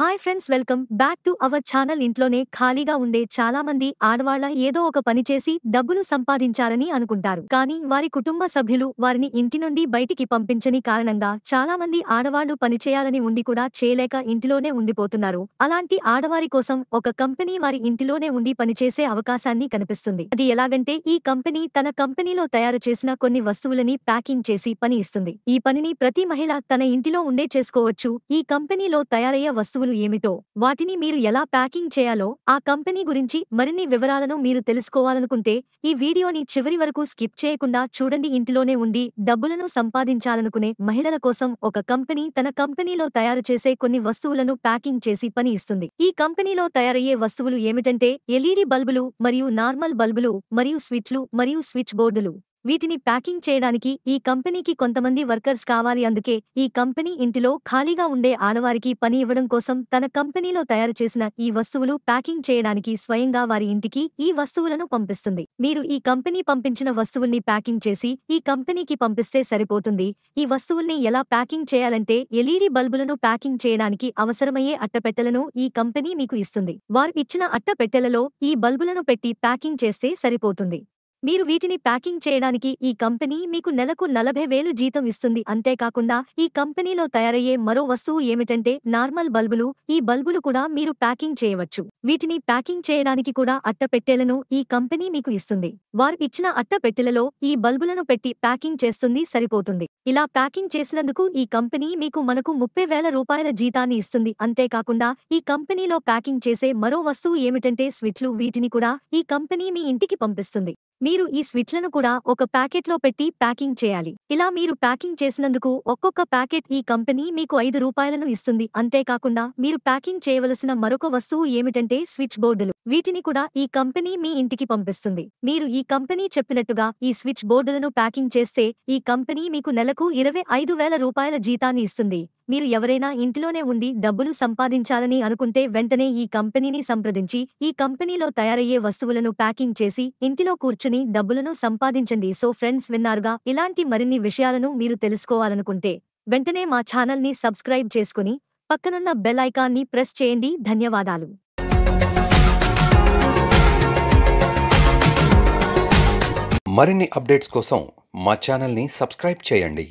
hi friends welcome back to our channel ఇంట్లోనే ఖాళీగా ఉండే చాలా మంది ఆడవాళ్ల ఏదో ఒక పని చేసి డబ్బులు సంపాదించాలని అనుకుంటారు కానీ వారి కుటుంబ సభ్యులు వారిని ఇంటి నుండి బయటికి పంపించని కారణంగా చాలా మంది ఆడవాళ్లు పనిచేయాలని ఉండి కూడా చేయలేక ఇంటిలోనే ఉండిపోతున్నారు అలాంటి ఆడవారి కోసం ఒక కంపెనీ వారి ఇంటిలోనే ఉండి పనిచేసే అవకాశాన్ని కనిపిస్తుంది అది ఎలాగంటే ఈ కంపెనీ తన కంపెనీలో తయారు చేసిన కొన్ని వస్తువులని ప్యాకింగ్ చేసి పని ఇస్తుంది ఈ పనిని ప్రతి మహిళ తన ఇంటిలో ఉండే చేసుకోవచ్చు ఈ కంపెనీలో తయారయ్యే వస్తువులు విధానాలు ఏమిటో వాటిని మీరు ఎలా ప్యాకింగ్ చేయాలో ఆ కంపెనీ గురించి మరిన్ని వివరాలను మీరు తెలుసుకోవాలనుకుంటే ఈ వీడియోని చివరి వరకు స్కిప్ చేయకుండా చూడండి ఇంటిలోనే ఉండి డబ్బులను సంపాదించాలనుకునే మహిళల కోసం ఒక కంపెనీ తన కంపెనీలో తయారు చేసే కొన్ని వస్తువులను ప్యాకింగ్ చేసి పని ఇస్తుంది ఈ కంపెనీలో తయారయ్యే వస్తువులు ఏమిటంటే ఎల్ఈడి బల్బులు మరియు నార్మల్ బల్బులు మరియు స్విచ్లు మరియు స్విచ్ బోర్డులు వీటిని ప్యాకింగ్ చేయడానికి ఈ కంపెనీకి కొంతమంది వర్కర్స్ కావాలి అందుకే ఈ కంపెనీ ఇంటిలో ఖాళీగా ఉండే ఆడవారికి పని ఇవ్వడం కోసం తన కంపెనీలో తయారు చేసిన ఈ వస్తువులు ప్యాకింగ్ చేయడానికి స్వయంగా వారి ఇంటికి ఈ వస్తువులను పంపిస్తుంది మీరు ఈ కంపెనీ పంపించిన వస్తువుల్ని ప్యాకింగ్ చేసి ఈ కంపెనీకి పంపిస్తే సరిపోతుంది ఈ వస్తువుల్ని ఎలా ప్యాకింగ్ చేయాలంటే ఎల్ఈడి బల్బులను ప్యాకింగ్ చేయడానికి అవసరమయ్యే అట్టపెట్టెలను ఈ కంపెనీ మీకు ఇస్తుంది వారు ఇచ్చిన అట్టపెట్టెలలో ఈ బల్బులను పెట్టి ప్యాకింగ్ చేస్తే సరిపోతుంది మీరు వీటిని ప్యాకింగ్ చేయడానికి ఈ కంపెనీ మీకు నెలకు నలభై వేలు జీతం ఇస్తుంది అంతేకాకుండా ఈ కంపెనీలో తయారయ్యే మరో వస్తువు ఏమిటంటే నార్మల్ బల్బులు ఈ బల్బులు కూడా మీరు ప్యాకింగ్ చేయవచ్చు వీటిని ప్యాకింగ్ చేయడానికి కూడా అట్టపెట్టెలను ఈ కంపెనీ మీకు ఇస్తుంది వారు ఇచ్చిన అట్టపెట్టెలలో ఈ బల్బులను పెట్టి ప్యాకింగ్ చేస్తుంది సరిపోతుంది ఇలా ప్యాకింగ్ చేసినందుకు ఈ కంపెనీ మీకు మనకు ముప్పై వేల రూపాయల జీతాన్ని ఇస్తుంది అంతేకాకుండా ఈ కంపెనీలో ప్యాకింగ్ చేసే మరో వస్తువు ఏమిటంటే స్విచ్లు వీటిని కూడా ఈ కంపెనీ మీ ఇంటికి పంపిస్తుంది మీరు ఈ స్విచ్లను కూడా ఒక ప్యాకెట్లో పెట్టి ప్యాకింగ్ చేయాలి ఇలా మీరు ప్యాకింగ్ చేసినందుకు ఒక్కొక్క ప్యాకెట్ ఈ కంపెనీ మీకు ఐదు రూపాయలను ఇస్తుంది అంతేకాకుండా మీరు ప్యాకింగ్ చేయవలసిన మరొక వస్తువు ఏమిటంటే స్విచ్ బోర్డులు వీటిని కూడా ఈ కంపెనీ మీ ఇంటికి పంపిస్తుంది మీరు ఈ కంపెనీ చెప్పినట్టుగా ఈ స్విచ్ బోర్డులను ప్యాకింగ్ చేస్తే ఈ కంపెనీ మీకు నెలకు ఇరవై ఐదు వేల రూపాయల జీతాన్ని ఇస్తుంది మీరు ఎవరైనా ఇంటిలోనే ఉండి డబ్బులు సంపాదించాలని అనుకుంటే వెంటనే ఈ కంపెనీని సంప్రదించి ఈ కంపెనీలో తయారయ్యే వస్తువులను ప్యాకింగ్ చేసి ఇంటిలో కూర్చుని కూర్చుని డబ్బులను సంపాదించండి సో ఫ్రెండ్స్ విన్నారుగా ఇలాంటి మరిన్ని విషయాలను మీరు తెలుసుకోవాలనుకుంటే వెంటనే మా ఛానల్ని సబ్స్క్రైబ్ చేసుకుని పక్కనున్న బెల్ ఐకాన్ని ప్రెస్ చేయండి ధన్యవాదాలు మరిన్ని అప్డేట్స్ కోసం మా ఛానల్ని సబ్స్క్రైబ్ చేయండి